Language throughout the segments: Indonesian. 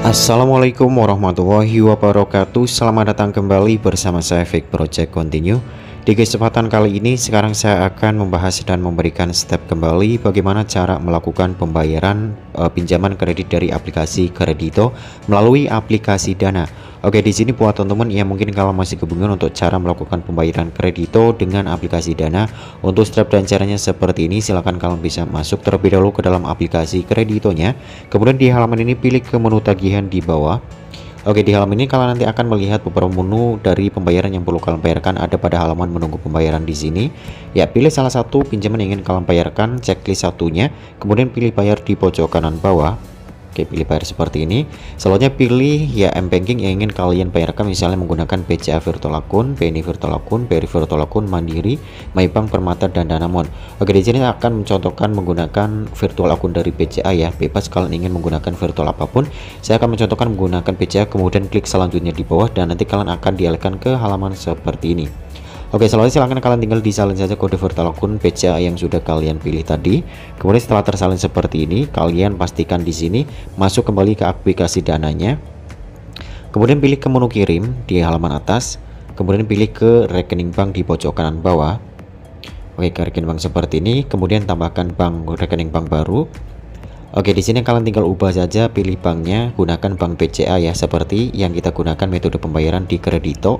Assalamualaikum warahmatullahi wabarakatuh Selamat datang kembali bersama saya Fake Project Continue Di kesempatan kali ini sekarang saya akan membahas dan memberikan step kembali Bagaimana cara melakukan pembayaran e, pinjaman kredit dari aplikasi kredito Melalui aplikasi dana Oke di sini buat teman-teman yang mungkin kalau masih kebingungan untuk cara melakukan pembayaran kredito dengan aplikasi Dana untuk step dan caranya seperti ini silahkan kalian bisa masuk terlebih dahulu ke dalam aplikasi kreditonya kemudian di halaman ini pilih ke menu tagihan di bawah Oke di halaman ini kalian nanti akan melihat beberapa menu dari pembayaran yang perlu kalian bayarkan ada pada halaman menunggu pembayaran di sini. Ya pilih salah satu pinjaman yang ingin kalian bayarkan, checklist satunya, kemudian pilih bayar di pojok kanan bawah. Oke, pilih bayar seperti ini. Selanjutnya pilih ya M banking yang ingin kalian bayarkan misalnya menggunakan BCA Virtual akun BNI Virtual akun BRI Virtual akun Mandiri, MyBank, Permata dan Danamon. Oke, di sini akan mencontohkan menggunakan virtual akun dari BCA ya. Bebas kalian ingin menggunakan virtual apapun. Saya akan mencontohkan menggunakan BCA kemudian klik selanjutnya di bawah dan nanti kalian akan dialihkan ke halaman seperti ini. Oke, selanjutnya silahkan kalian tinggal disalin saja kode virtual akun PCA yang sudah kalian pilih tadi. Kemudian setelah tersalin seperti ini, kalian pastikan di sini masuk kembali ke aplikasi dananya. Kemudian pilih ke menu kirim di halaman atas. Kemudian pilih ke rekening bank di pojok kanan bawah. Oke, ke rekening bank seperti ini. Kemudian tambahkan bank rekening bank baru. Oke, di sini kalian tinggal ubah saja pilih banknya, gunakan bank BCA ya seperti yang kita gunakan metode pembayaran di kredito.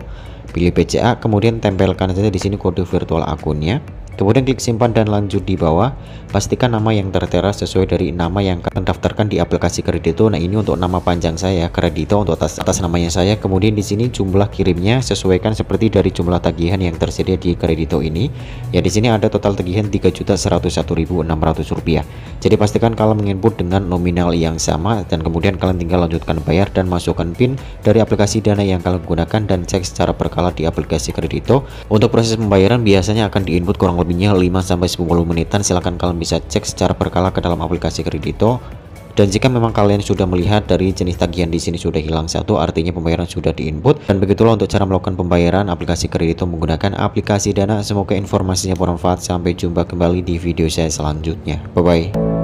Pilih BCA, kemudian tempelkan saja di sini kode virtual akunnya. Kemudian klik simpan dan lanjut di bawah. Pastikan nama yang tertera sesuai dari nama yang akan daftarkan di aplikasi kredito. Nah, ini untuk nama panjang saya, kredito untuk atas atas namanya saya. Kemudian di sini jumlah kirimnya sesuaikan seperti dari jumlah tagihan yang tersedia di kredito ini. Ya, di sini ada total tagihan Rp3.101.600. Jadi pastikan kalian menginput dengan nominal yang sama dan kemudian kalian tinggal lanjutkan bayar dan masukkan PIN dari aplikasi Dana yang kalian gunakan dan cek secara berkala di aplikasi kredito. Untuk proses pembayaran biasanya akan diinput kurang lebih lebihnya 5-10 menitan silahkan kalian bisa cek secara berkala ke dalam aplikasi kredito dan jika memang kalian sudah melihat dari jenis tagihan di sini sudah hilang satu artinya pembayaran sudah diinput dan begitulah untuk cara melakukan pembayaran aplikasi kredito menggunakan aplikasi dana semoga informasinya bermanfaat sampai jumpa kembali di video saya selanjutnya bye bye